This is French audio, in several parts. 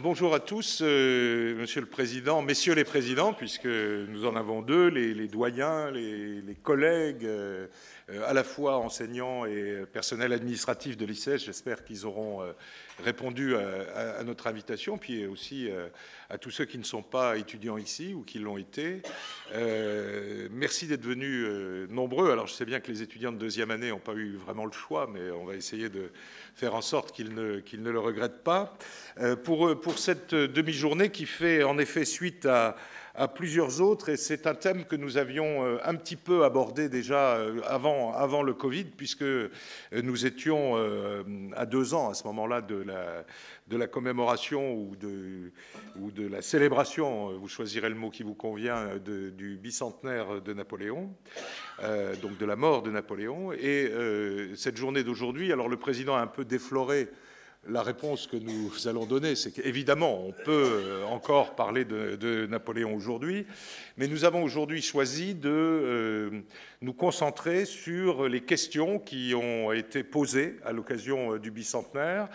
Bonjour à tous, euh, Monsieur le Président, Messieurs les Présidents, puisque nous en avons deux, les, doyens, les, collègues, euh, à la fois enseignants et personnel administratif de l'ICES. J'espère qu'ils auront euh, répondu à, à, notre invitation, puis aussi à tous ceux qui ne sont pas étudiants ici ou qui l'ont été. merci d'être venus nombreux. Alors je sais bien que les étudiants de deuxième année n'ont pas eu vraiment le choix, mais on va essayer de faire en sorte qu'il ne, ne, le regrette pas. Euh, pour, pour cette demi-journée qui fait en effet suite à à plusieurs autres, et c'est un thème que nous avions euh, un petit peu abordé déjà euh, avant, avant le Covid, puisque euh, nous étions à deux ans à ce moment-là de la, commémoration ou de, la célébration, vous choisirez le mot qui vous convient, du bicentenaire de Napoléon, donc de la mort de Napoléon. Et cette journée d'aujourd'hui, alors le président a un peu défloré la réponse que nous allons donner, c'est qu'évidemment, on peut euh, encore parler de, Napoléon aujourd'hui, mais nous avons aujourd'hui choisi de euh, nous concentrer sur les questions qui ont été posées à l'occasion euh, du bicentenaire,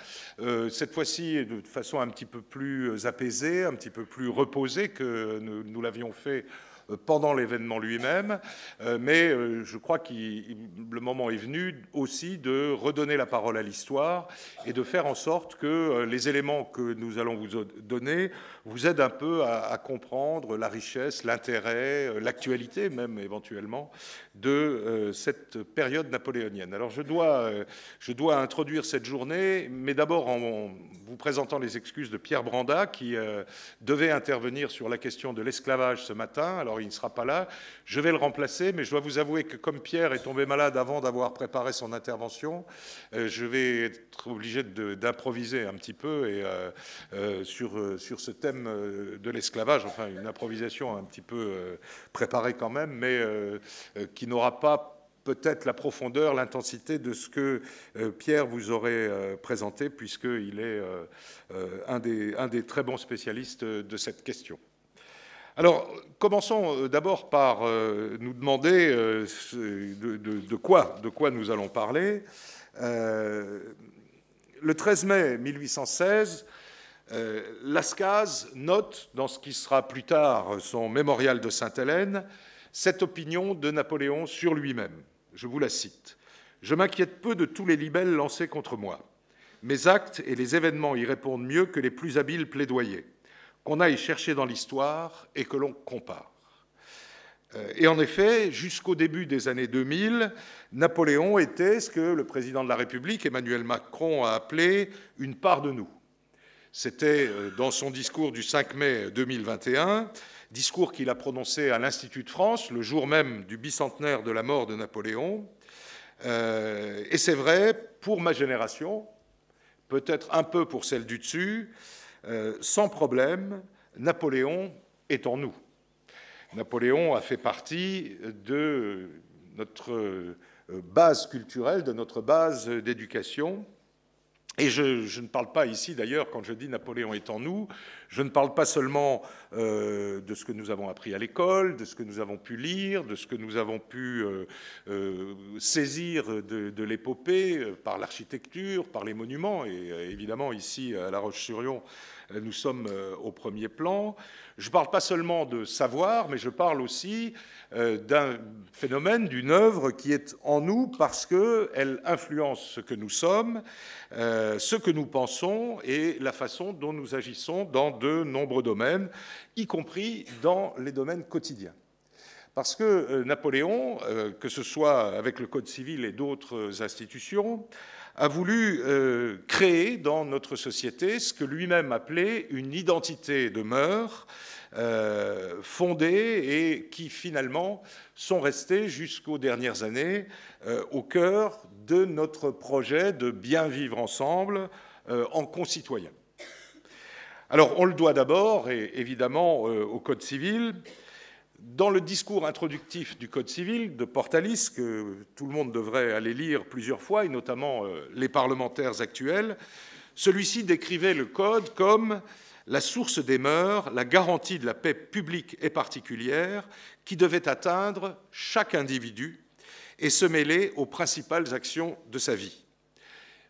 cette fois-ci de façon un petit peu plus apaisée, un petit peu plus reposée que nous l'avions fait euh, pendant l'événement lui-même, euh, mais euh, je crois que le moment est venu aussi de redonner la parole à l'histoire et de faire en sorte que les éléments que nous allons vous donner vous aident un peu à, comprendre la richesse, l'intérêt, l'actualité même éventuellement de cette période napoléonienne. Alors je dois, je dois introduire cette journée, mais d'abord en vous présentant les excuses de Pierre Branda qui devait intervenir sur la question de l'esclavage ce matin. Alors il ne sera pas là. Je vais le remplacer, mais je dois vous avouer que comme Pierre est tombé malade avant d'avoir préparé son intervention, euh, je vais être obligé d'improviser un petit peu et, euh, euh, sur, ce thème de l'esclavage, enfin une improvisation un petit peu préparée quand même, mais qui n'aura pas peut-être la profondeur, l'intensité de ce que Pierre vous aurait présenté, puisqu'il est un des très bons spécialistes de cette question. Alors, commençons euh, d'abord par euh, nous demander euh, de, quoi, de quoi nous allons parler. le 13 mai 1816, euh, Lascaz note dans ce qui sera plus tard son mémorial de Sainte-Hélène cette opinion de Napoléon sur lui-même. Je vous la cite. Je m'inquiète peu de tous les libelles lancés contre moi. Mes actes et les événements y répondent mieux que les plus habiles plaidoyers qu'on aille chercher dans l'histoire et que l'on compare. Euh, et en effet, jusqu'au début des années 2000, Napoléon était ce que le président de la République, Emmanuel Macron, a appelé une part de nous. C'était euh, dans son discours du 5 mai 2021, discours qu'il a prononcé à l'Institut de France le jour même du bicentenaire de la mort de Napoléon. Euh, et c'est vrai, pour ma génération, peut-être un peu pour celle du dessus, euh, sans problème, Napoléon est en nous. Napoléon a fait partie de notre euh, base culturelle, de notre base d'éducation. Et je, ne parle pas ici, d'ailleurs, quand je dis Napoléon est en nous, je ne parle pas seulement euh, de ce que nous avons appris à l'école, de ce que nous avons pu lire, de ce que nous avons pu euh, euh, saisir de, de l'épopée par l'architecture, par les monuments, et évidemment ici à La Roche-sur-Yon, nous sommes euh, au premier plan. Je ne parle pas seulement de savoir, mais je parle aussi euh, d'un phénomène, d'une œuvre qui est en nous parce qu'elle influence ce que nous sommes, euh, ce que nous pensons et la façon dont nous agissons dans de nombreux domaines, y compris dans les domaines quotidiens. Parce que euh, Napoléon, euh, que ce soit avec le Code civil et d'autres institutions, a voulu euh, créer dans notre société ce que lui-même appelait une identité de mœurs fondée et qui finalement sont restées jusqu'aux dernières années au cœur de notre projet de bien vivre ensemble en concitoyens. Alors on le doit d'abord, évidemment, au Code civil, dans le discours introductif du Code civil de Portalis, que tout le monde devrait aller lire plusieurs fois, et notamment euh, les parlementaires actuels, celui-ci décrivait le Code comme la source des mœurs, la garantie de la paix publique et particulière qui devait atteindre chaque individu et se mêler aux principales actions de sa vie.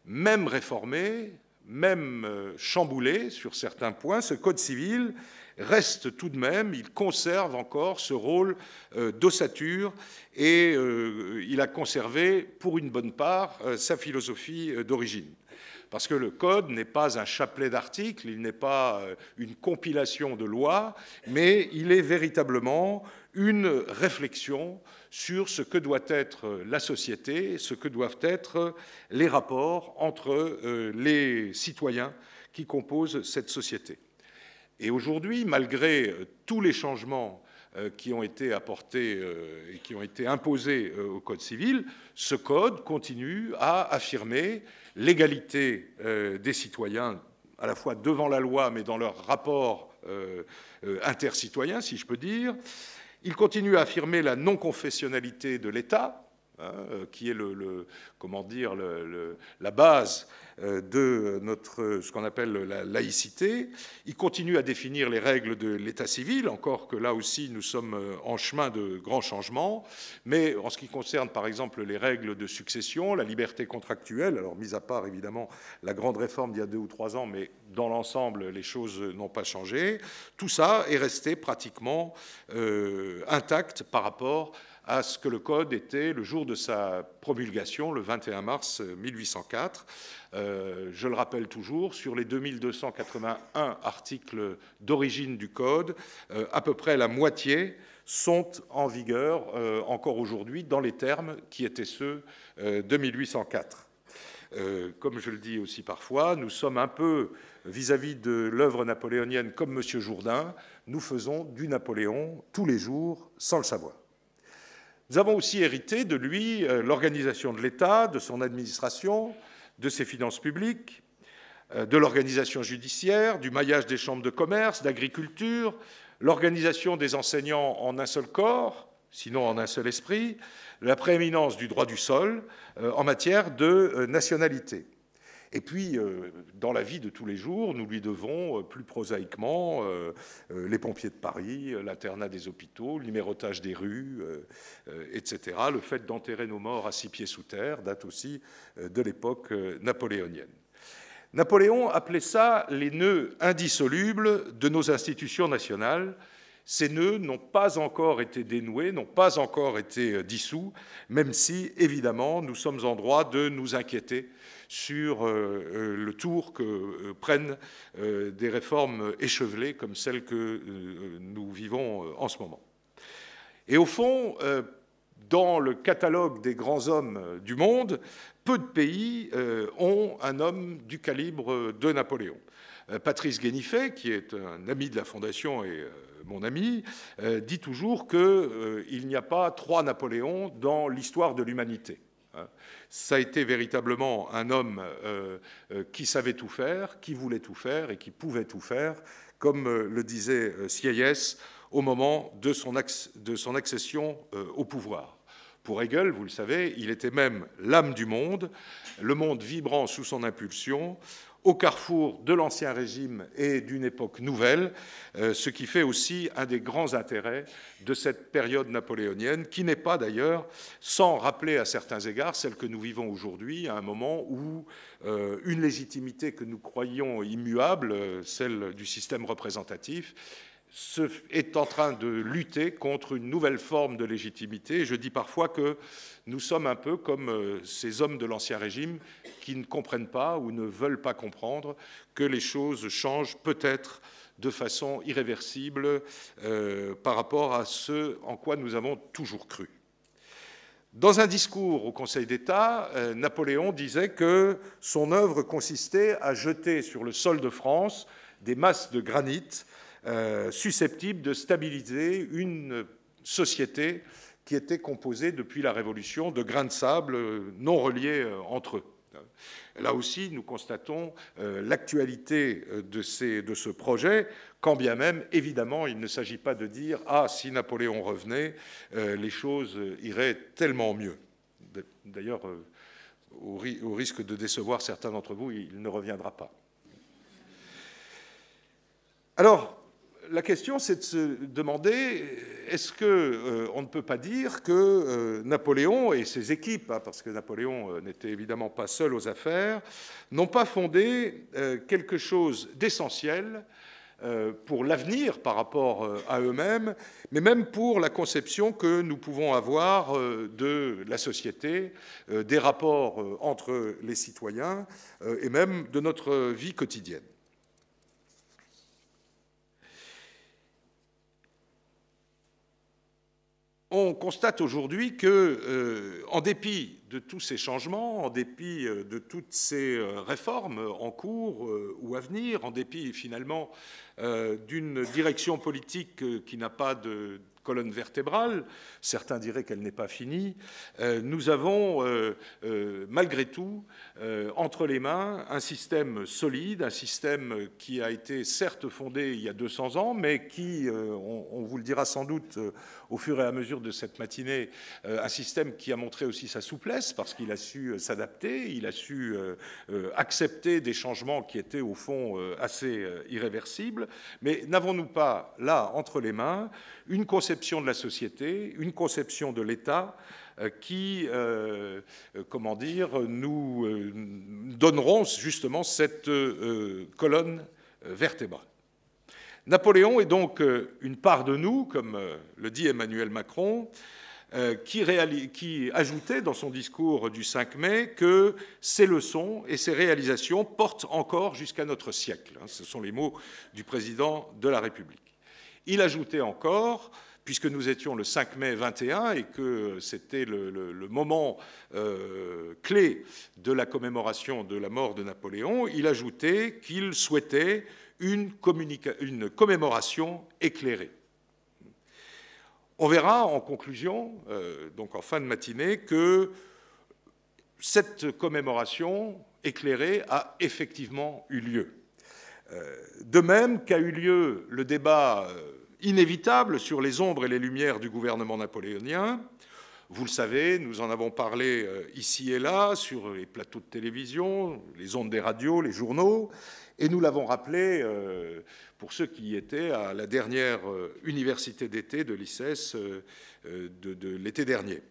Même réformé, même euh, chamboulé sur certains points, ce Code civil reste tout de même, il conserve encore ce rôle euh, d'ossature et euh, il a conservé pour une bonne part sa philosophie d'origine parce que le code n'est pas un chapelet d'articles, il n'est pas euh, une compilation de lois, mais il est véritablement une réflexion sur ce que doit être euh, la société, ce que doivent être euh, les rapports entre les citoyens qui composent cette société. Et aujourd'hui, malgré tous les changements qui ont été apportés et qui ont été imposés au Code civil, ce Code continue à affirmer l'égalité euh, des citoyens, à la fois devant la loi, mais dans leur rapport euh, euh, intercitoyen, si je peux dire. Il continue à affirmer la non-confessionnalité de l'État, Hein, euh, qui est le, comment dire le, la base euh, de notre ce qu'on appelle la laïcité. Il continue à définir les règles de l'État civil, encore que là aussi nous sommes euh, en chemin de grands changements. Mais en ce qui concerne par exemple les règles de succession, la liberté contractuelle, alors mise à part évidemment la grande réforme d'il y a deux ou trois ans, mais dans l'ensemble les choses n'ont pas changé. Tout ça est resté pratiquement intact par rapport à ce que le Code était le jour de sa promulgation, le 21 mars 1804. Euh, euh, je le rappelle toujours, sur les 2281 articles d'origine du Code, euh, à peu près la moitié sont en vigueur encore aujourd'hui dans les termes qui étaient ceux de 1804. comme je le dis aussi parfois, nous sommes un peu vis-à-vis -vis de l'œuvre napoléonienne comme M. Jourdain, nous faisons du Napoléon tous les jours sans le savoir. Nous avons aussi hérité de lui euh, l'organisation de l'État, de son administration, de ses finances publiques, euh, de l'organisation judiciaire, du maillage des chambres de commerce, d'agriculture, l'organisation des enseignants en un seul corps, sinon en un seul esprit, la prééminence du droit du sol euh, en matière de nationalité. Et puis, euh, dans la vie de tous les jours, nous lui devons euh, plus prosaïquement euh, les pompiers de Paris, l'internat des hôpitaux, l'immérotage des rues, etc. Le fait d'enterrer nos morts à six pieds sous terre date aussi de l'époque napoléonienne. Napoléon appelait ça les nœuds indissolubles de nos institutions nationales. Ces nœuds n'ont pas encore été dénoués, n'ont pas encore été dissous, même si, évidemment, nous sommes en droit de nous inquiéter sur euh, euh, le tour que euh, prennent des réformes échevelées comme celles que nous vivons en ce moment. Et au fond, dans le catalogue des grands hommes du monde, peu de pays ont un homme du calibre de Napoléon. Patrice Guénifet, qui est un ami de la Fondation et mon ami, dit toujours qu'il n'y a pas trois Napoléons dans l'histoire de l'humanité. Hein. Ça a été véritablement un homme euh, euh, qui savait tout faire, qui voulait tout faire et qui pouvait tout faire, comme euh, le disait Sieyès au moment de son, de son accession au pouvoir. Pour Hegel, vous le savez, il était même l'âme du monde, le monde vibrant sous son impulsion, au carrefour de l'Ancien Régime et d'une époque nouvelle, euh, ce qui fait aussi un des grands intérêts de cette période napoléonienne, qui n'est pas d'ailleurs sans rappeler à certains égards celle que nous vivons aujourd'hui, à un moment où euh, une légitimité que nous croyions immuable, euh, celle du système représentatif, est en train de lutter contre une nouvelle forme de légitimité. je dis parfois que nous sommes un peu comme euh, ces hommes de l'Ancien Régime qui ne comprennent pas ou ne veulent pas comprendre que les choses changent peut-être de façon irréversible euh, par rapport à ce en quoi nous avons toujours cru. Dans un discours au Conseil d'État, euh, Napoléon disait que son œuvre consistait à jeter sur le sol de France des masses de granit euh, susceptible de stabiliser une société qui était composée depuis la Révolution de grains de sable euh, non reliés euh, entre eux. Là aussi, nous constatons l'actualité de, ce projet, quand bien même, évidemment, il ne s'agit pas de dire Ah, si Napoléon revenait, les choses iraient tellement mieux. D'ailleurs, au risque de décevoir certains d'entre vous, il ne reviendra pas. Alors, la question, c'est de se demander est-ce qu'on euh, on ne peut pas dire que euh, Napoléon et ses équipes, hein, parce que Napoléon euh, n'était évidemment pas seul aux affaires, n'ont pas fondé quelque chose d'essentiel pour l'avenir par rapport à eux-mêmes, mais même pour la conception que nous pouvons avoir de la société, des rapports entre les citoyens et même de notre vie quotidienne. on constate aujourd'hui que, euh, en dépit de tous ces changements, en dépit euh, de toutes ces euh, réformes en cours ou à venir, en dépit finalement d'une direction politique qui n'a pas de colonne vertébrale, certains diraient qu'elle n'est pas finie, euh, nous avons euh, euh, malgré tout entre les mains un système solide, un système qui a été certes fondé il y a 200 ans, mais qui, on, vous le dira sans doute au fur et à mesure de cette matinée, un système qui a montré aussi sa souplesse parce qu'il a su s'adapter, il a su accepter des changements qui étaient au fond assez irréversibles. Mais n'avons-nous pas là entre les mains une conception conception de la société, une conception de l'État euh, qui, euh, euh, comment dire, nous donneront justement cette colonne vertébrale. Napoléon est donc une part de nous, comme le dit Emmanuel Macron, qui, qui, ajoutait dans son discours du 5 mai que ses leçons et ses réalisations portent encore jusqu'à notre siècle. Hein. Ce sont les mots du président de la République. Il ajoutait encore puisque nous étions le 5 mai 21 et que c'était le, moment euh, clé de la commémoration de la mort de Napoléon, il ajoutait qu'il souhaitait une, commémoration éclairée. On verra en conclusion, euh, donc en fin de matinée, que cette commémoration éclairée a effectivement eu lieu. Euh, de même qu'a eu lieu le débat inévitable sur les ombres et les lumières du gouvernement napoléonien. Vous le savez, nous en avons parlé euh, ici et là, sur les plateaux de télévision, les ondes des radios, les journaux, et nous l'avons rappelé euh, pour ceux qui y étaient à la dernière euh, université d'été de l'ISS de, l'été dernier.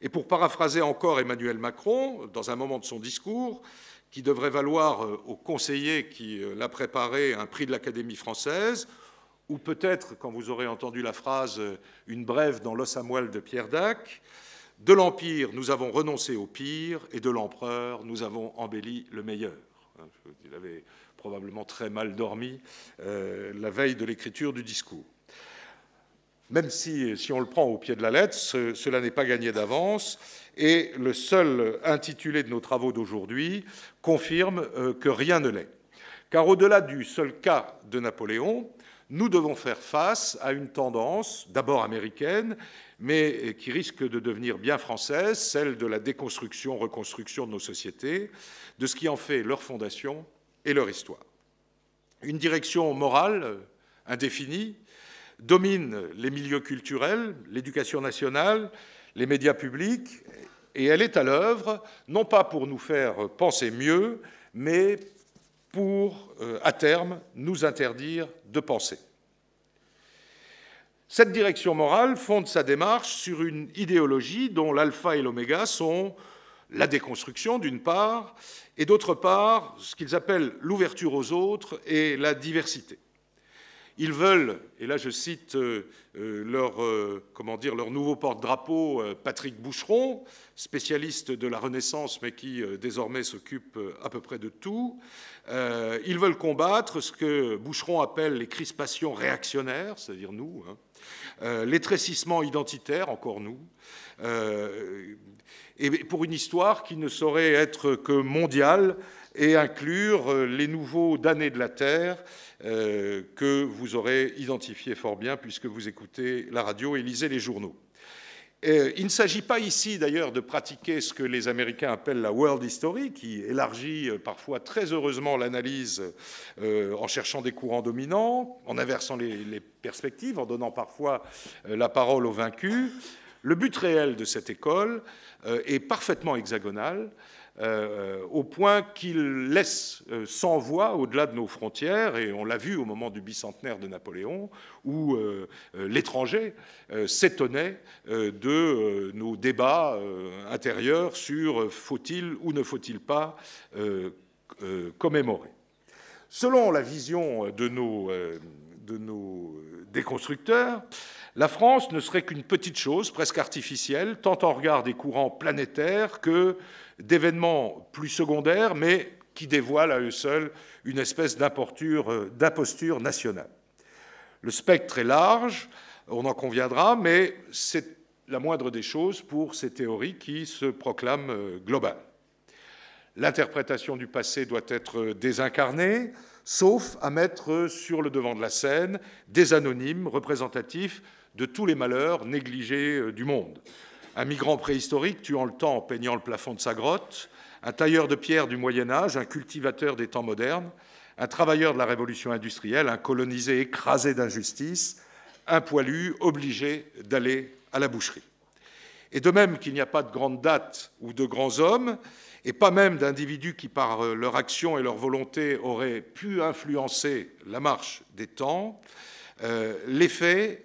Et pour paraphraser encore Emmanuel Macron, dans un moment de son discours, qui devrait valoir au conseiller qui l'a préparé un prix de l'Académie française, ou peut-être, quand vous aurez entendu la phrase euh, Une brève dans l'os à de Pierre Dac, de l'Empire, nous avons renoncé au pire, et de l'empereur, nous avons embelli le meilleur. Hein, il avait probablement très mal dormi euh, la veille de l'écriture du discours. Même si, si on le prend au pied de la lettre, cela n'est pas gagné d'avance, et le seul intitulé de nos travaux d'aujourd'hui confirme euh, que rien ne l'est. Car au-delà du seul cas de Napoléon, nous devons faire face à une tendance, d'abord américaine, mais qui risque de devenir bien française, celle de la déconstruction, reconstruction de nos sociétés, de ce qui en fait leur fondation et leur histoire. Une direction morale euh, indéfinie domine les milieux culturels, l'éducation nationale, les médias publics, et elle est à l'œuvre, non pas pour nous faire penser mieux, mais pour, euh, à terme, nous interdire de penser. Cette direction morale fonde sa démarche sur une idéologie dont l'alpha et l'oméga sont la déconstruction d'une part, et d'autre part ce qu'ils appellent l'ouverture aux autres et la diversité. Ils veulent, et là je cite euh, euh, leur, euh, comment dire, leur nouveau porte-drapeau, Patrick Boucheron, spécialiste de la Renaissance, mais qui désormais s'occupe à peu près de tout, ils veulent combattre ce que Boucheron appelle les crispations réactionnaires, c'est-à-dire nous, hein. les tressissements identitaires, encore nous, et pour une histoire qui ne saurait être que mondiale et inclure les nouveaux damnés de la Terre euh, que vous aurez identifié fort bien puisque vous écoutez la radio et lisez les journaux. Euh, il ne s'agit pas ici d'ailleurs de pratiquer ce que les Américains appellent la world history, qui élargit euh, parfois très heureusement l'analyse en cherchant des courants dominants, en inversant les, perspectives, en donnant parfois la parole aux vaincus. Le but réel de cette école est parfaitement hexagonal. Euh, au point qu'il laisse euh, sans voix au-delà de nos frontières, et on l'a vu au moment du bicentenaire de Napoléon, où euh, l'étranger s'étonnait de nos débats intérieurs sur faut-il ou ne faut-il pas commémorer. Selon la vision de nos, de nos déconstructeurs, la France ne serait qu'une petite chose, presque artificielle, tant en regard des courants planétaires que d'événements plus secondaires, mais qui dévoilent à eux seuls une espèce euh, d'imposture nationale. Le spectre est large, on en conviendra, mais c'est la moindre des choses pour ces théories qui se proclament euh, globales. L'interprétation du passé doit être euh, désincarnée, sauf à mettre sur le devant de la scène des anonymes représentatifs de tous les malheurs négligés du monde un migrant préhistorique tuant le temps en peignant le plafond de sa grotte, un tailleur de pierre du Moyen Âge, un cultivateur des temps modernes, un travailleur de la révolution industrielle, un colonisé écrasé d'injustice, un poilu obligé d'aller à la boucherie. Et de même qu'il n'y a pas de grandes dates ou de grands hommes, et pas même d'individus qui, par euh, leur action et leur volonté, auraient pu influencer la marche des temps, euh, l'effet...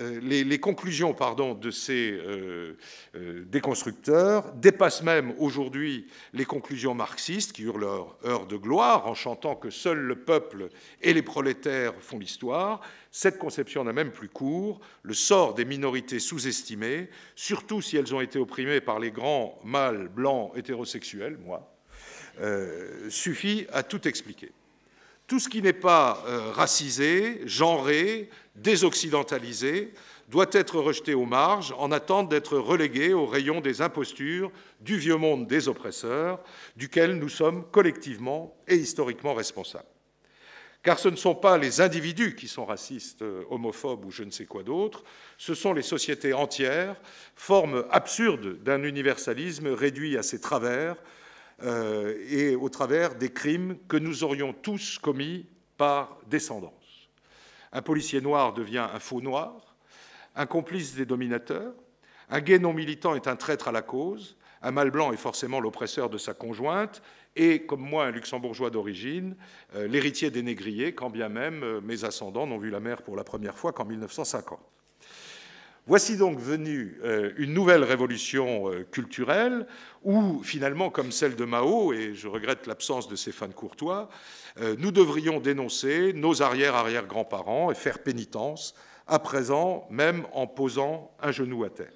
Euh, les, conclusions de ces euh, euh, déconstructeurs dépassent même aujourd'hui les conclusions marxistes qui eurent leur heure de gloire en chantant que seul le peuple et les prolétaires font l'histoire. Cette conception n'a même plus cours. Le sort des minorités sous-estimées, surtout si elles ont été opprimées par les grands mâles blancs hétérosexuels, moi, suffit à tout expliquer tout ce qui n'est pas racisé, genré, désoccidentalisé, doit être rejeté aux marges en attente d'être relégué au rayon des impostures du vieux monde des oppresseurs, duquel nous sommes collectivement et historiquement responsables. Car ce ne sont pas les individus qui sont racistes, euh, homophobes ou je ne sais quoi d'autre, ce sont les sociétés entières, forme absurde d'un universalisme réduit à ses travers euh, et au travers des crimes que nous aurions tous commis par descendants. Un policier noir devient un faux noir, un complice des dominateurs, un gay non militant est un traître à la cause, un mâle blanc est forcément l'oppresseur de sa conjointe, et comme moi, un luxembourgeois d'origine, euh, l'héritier des négriers, quand bien même euh, mes ascendants n'ont vu la mer pour la première fois qu'en 1950. Voici donc venue euh, une nouvelle révolution euh, culturelle où, finalement, comme celle de Mao, et je regrette l'absence de Stéphane Courtois, euh, nous devrions dénoncer nos arrière-arrière-grands-parents et faire pénitence, à présent même en posant un genou à terre.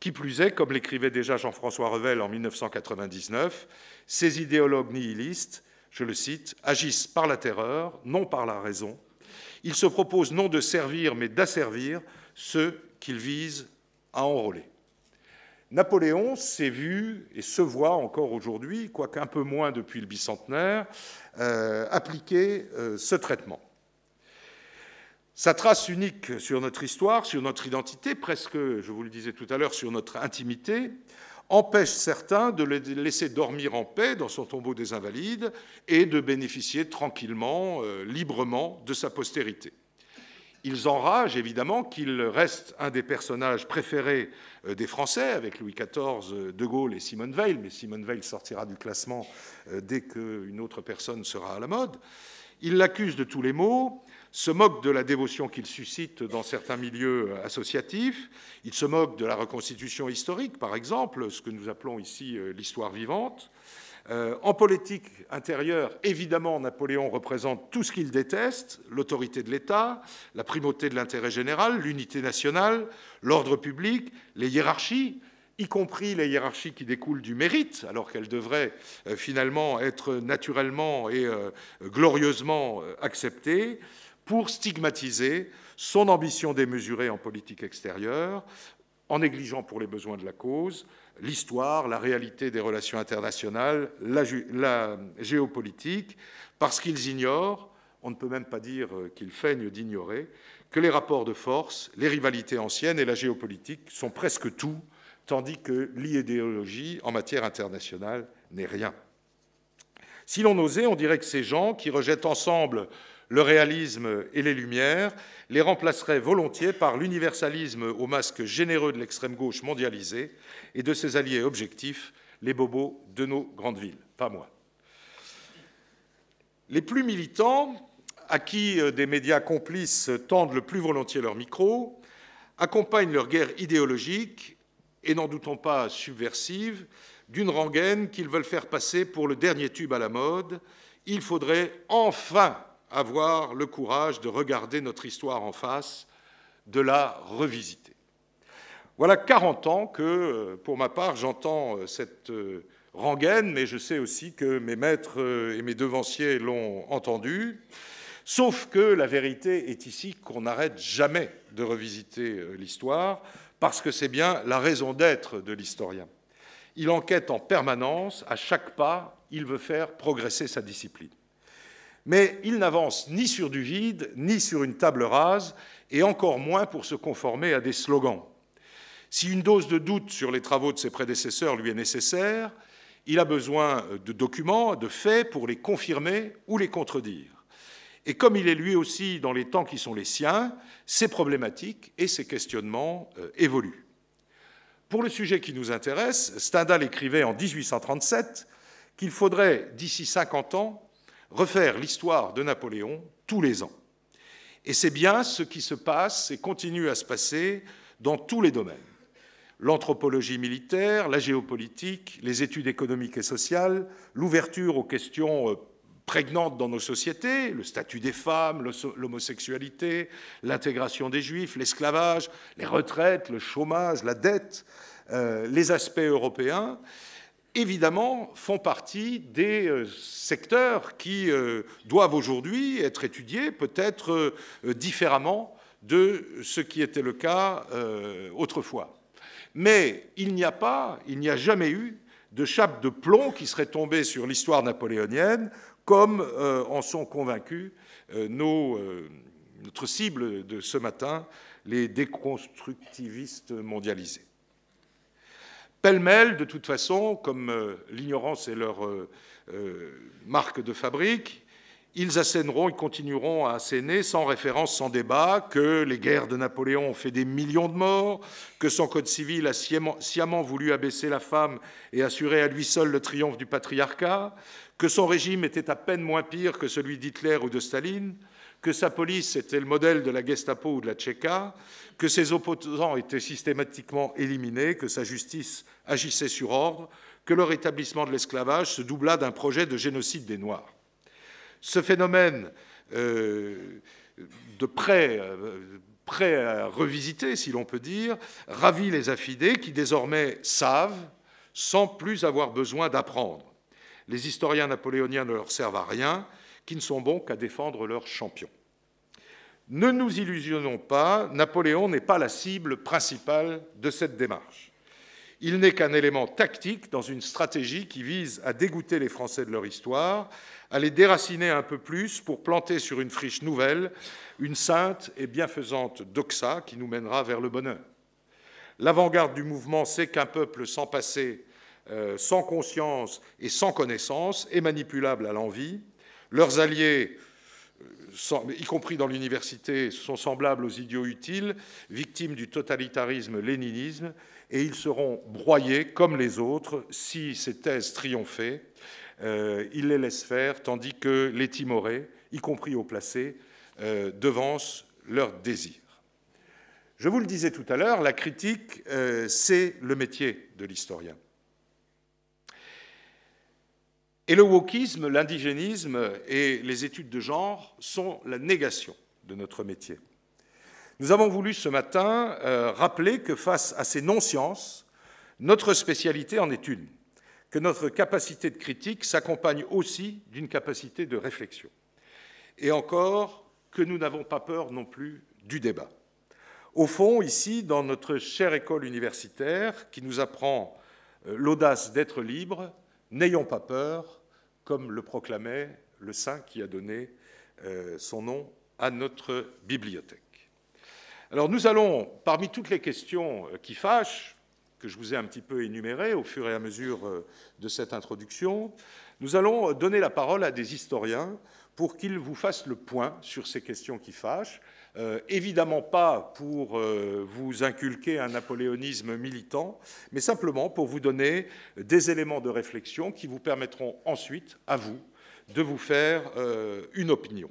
Qui plus est, comme l'écrivait déjà Jean-François Revel en 1999, ces idéologues nihilistes, je le cite, agissent par la terreur, non par la raison, il se propose non de servir, mais d'asservir ceux qu'il vise à enrôler. Napoléon s'est vu et se voit encore aujourd'hui, quoique un peu moins depuis le bicentenaire, euh, appliquer euh, ce traitement. Sa trace unique sur notre histoire, sur notre identité, presque, je vous le disais tout à l'heure, sur notre intimité, empêche certains de le laisser dormir en paix dans son tombeau des invalides et de bénéficier tranquillement, euh, librement de sa postérité. Ils enragent évidemment qu'il reste un des personnages préférés euh, des Français, avec Louis XIV, euh, De Gaulle et Simone Veil, mais Simone Veil sortira du classement dès qu'une autre personne sera à la mode. Ils l'accusent de tous les maux, se moque de la dévotion qu'il suscite dans certains milieux associatifs, il se moque de la reconstitution historique, par exemple, ce que nous appelons ici euh, l'histoire vivante. Euh, en politique intérieure, évidemment, Napoléon représente tout ce qu'il déteste, l'autorité de l'État, la primauté de l'intérêt général, l'unité nationale, l'ordre public, les hiérarchies, y compris les hiérarchies qui découlent du mérite, alors qu'elles devraient euh, finalement être naturellement et glorieusement acceptées pour stigmatiser son ambition démesurée en politique extérieure, en négligeant pour les besoins de la cause l'histoire, la réalité des relations internationales, la, la géopolitique, parce qu'ils ignorent, on ne peut même pas dire euh, qu'ils feignent d'ignorer, que les rapports de force, les rivalités anciennes et la géopolitique sont presque tout, tandis que l'idéologie en matière internationale n'est rien. Si l'on osait, on dirait que ces gens qui rejettent ensemble le réalisme et les Lumières, les remplacerait volontiers par l'universalisme au masque généreux de l'extrême gauche mondialisée et de ses alliés objectifs, les bobos de nos grandes villes, pas moi. Les plus militants, à qui euh, des médias complices tendent le plus volontiers leur micro, accompagnent leur guerre idéologique, et n'en doutons pas subversive, d'une rengaine qu'ils veulent faire passer pour le dernier tube à la mode. Il faudrait enfin avoir le courage de regarder notre histoire en face, de la revisiter. Voilà 40 ans que, euh, pour ma part, j'entends euh, cette euh, rengaine, mais je sais aussi que mes maîtres et mes devanciers l'ont entendue. Sauf que la vérité est ici qu'on n'arrête jamais de revisiter l'histoire, parce que c'est bien la raison d'être de l'historien. Il enquête en permanence, à chaque pas, il veut faire progresser sa discipline mais il n'avance ni sur du vide, ni sur une table rase, et encore moins pour se conformer à des slogans. Si une dose de doute sur les travaux de ses prédécesseurs lui est nécessaire, il a besoin de documents, de faits pour les confirmer ou les contredire. Et comme il est lui aussi dans les temps qui sont les siens, ses problématiques et ses questionnements euh, évoluent. Pour le sujet qui nous intéresse, Stendhal écrivait en 1837 qu'il faudrait, d'ici 50 ans, refaire l'histoire de Napoléon tous les ans. Et c'est bien ce qui se passe et continue à se passer dans tous les domaines. L'anthropologie militaire, la géopolitique, les études économiques et sociales, l'ouverture aux questions euh, prégnantes dans nos sociétés, le statut des femmes, l'homosexualité, l'intégration des juifs, l'esclavage, les retraites, le chômage, la dette, euh, les aspects européens, évidemment, font partie des euh, secteurs qui euh, doivent aujourd'hui être étudiés peut-être euh, différemment de ce qui était le cas autrefois. Mais il n'y a pas, il n'y a jamais eu de chape de plomb qui serait tombée sur l'histoire napoléonienne, comme en sont convaincus nos, notre cible de ce matin, les déconstructivistes mondialisés. Pêle-mêle, de toute façon, comme euh, l'ignorance est leur euh, euh, marque de fabrique, ils assèneront, ils continueront à asséner sans référence, sans débat, que les guerres de Napoléon ont fait des millions de morts, que son code civil a sciemment, voulu abaisser la femme et assurer à lui seul le triomphe du patriarcat, que son régime était à peine moins pire que celui d'Hitler ou de Staline, que sa police était le modèle de la Gestapo ou de la Tchéka, que ses opposants étaient systématiquement éliminés, que sa justice agissait sur ordre, que le rétablissement de l'esclavage se doubla d'un projet de génocide des Noirs. Ce phénomène euh, de près, euh, prêt à revisiter, si l'on peut dire, ravit les affidés qui désormais savent sans plus avoir besoin d'apprendre. Les historiens napoléoniens ne leur servent à rien, qui ne sont bons qu'à défendre leurs champions. Ne nous illusionnons pas, Napoléon n'est pas la cible principale de cette démarche. Il n'est qu'un élément tactique dans une stratégie qui vise à dégoûter les Français de leur histoire, à les déraciner un peu plus pour planter sur une friche nouvelle une sainte et bienfaisante doxa qui nous mènera vers le bonheur. L'avant-garde du mouvement sait qu'un peuple sans passé, euh, sans conscience et sans connaissance est manipulable à l'envie, leurs alliés, euh, y compris dans l'université, sont semblables aux idiots utiles, victimes du totalitarisme-léninisme, et ils seront broyés comme les autres si ces thèses triomphaient. Euh, ils les laissent faire, tandis que les Timorés, y compris aux placés, euh, devancent leurs désirs. Je vous le disais tout à l'heure, la critique, c'est le métier de l'historien. Et le wokisme, l'indigénisme et les études de genre sont la négation de notre métier. Nous avons voulu ce matin euh, rappeler que face à ces non-sciences, notre spécialité en est une, que notre capacité de critique s'accompagne aussi d'une capacité de réflexion. Et encore, que nous n'avons pas peur non plus du débat. Au fond, ici, dans notre chère école universitaire qui nous apprend euh, l'audace d'être libre, n'ayons pas peur, comme le proclamait le saint qui a donné euh, son nom à notre bibliothèque. Alors nous allons, parmi toutes les questions euh, qui fâchent, que je vous ai un petit peu énumérées au fur et à mesure euh, de cette introduction, nous allons donner la parole à des historiens pour qu'ils vous fassent le point sur ces questions qui fâchent euh, évidemment pas pour euh, vous inculquer un napoléonisme militant, mais simplement pour vous donner des éléments de réflexion qui vous permettront ensuite, à vous, de vous faire euh, une opinion.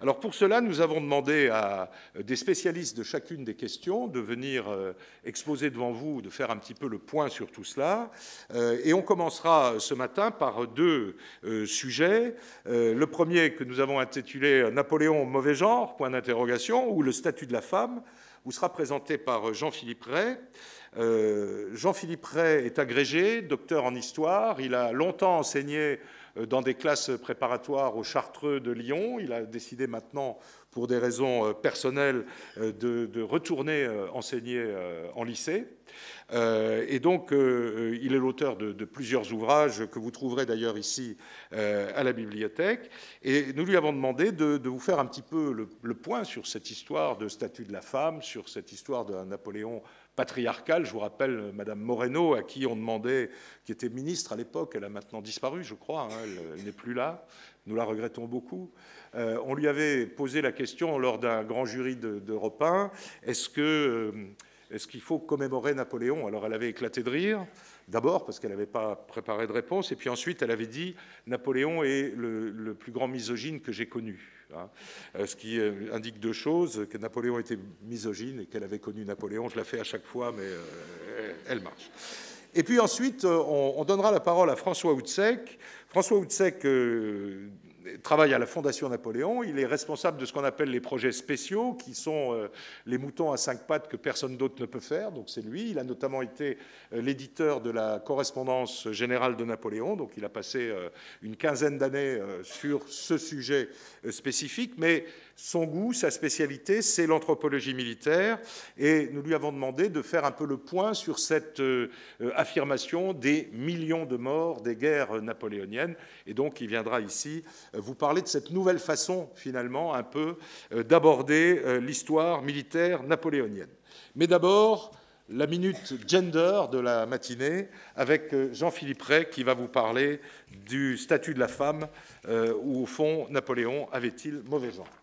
Alors pour cela, nous avons demandé à des spécialistes de chacune des questions de venir euh, exposer devant vous, de faire un petit peu le point sur tout cela. Euh, et on commencera ce matin par deux euh, sujets. Le premier que nous avons intitulé Napoléon, mauvais genre, point d'interrogation, ou le statut de la femme, vous sera présenté par Jean-Philippe Ray. Jean-Philippe Ray est agrégé, docteur en histoire. Il a longtemps enseigné euh, dans des classes préparatoires au Chartreux de Lyon. Il a décidé maintenant, pour des raisons euh, personnelles, euh, de, de retourner enseigner en lycée. Euh, et donc, euh, euh, il est l'auteur de, plusieurs ouvrages que vous trouverez d'ailleurs ici à la bibliothèque. Et nous lui avons demandé de, vous faire un petit peu le, point sur cette histoire de statut de la femme, sur cette histoire d'un Napoléon patriarcal Je vous rappelle Madame Moreno, à qui on demandait, qui était ministre à l'époque, elle a maintenant disparu, je crois, hein, elle, n'est plus là, nous la regrettons beaucoup. on lui avait posé la question lors d'un grand jury d'Europe 1, est-ce que... Est-ce qu'il faut commémorer Napoléon Alors elle avait éclaté de rire, d'abord parce qu'elle n'avait pas préparé de réponse, et puis ensuite elle avait dit Napoléon est le, plus grand misogyne que j'ai connu. Hein. Euh, ce qui euh, indique deux choses, que Napoléon était misogyne et qu'elle avait connu Napoléon. Je la fais à chaque fois, mais euh, elle marche. Et puis ensuite, on, donnera la parole à François Houtsek. François Houtsek travaille à la Fondation Napoléon. Il est responsable de ce qu'on appelle les projets spéciaux, qui sont euh, les moutons à cinq pattes que personne d'autre ne peut faire. Donc c'est lui. Il a notamment été euh, l'éditeur de la correspondance générale de Napoléon. Donc il a passé euh, une quinzaine d'années sur ce sujet spécifique. Mais son goût, sa spécialité, c'est l'anthropologie militaire. Et nous lui avons demandé de faire un peu le point sur cette affirmation des millions de morts des guerres napoléoniennes. Et donc il viendra ici vous parler de cette nouvelle façon, finalement, un peu euh, d'aborder euh, l'histoire militaire napoléonienne. Mais d'abord, la minute gender de la matinée avec euh, Jean-Philippe Rey qui va vous parler du statut de la femme où, au fond, Napoléon avait-il mauvais genre.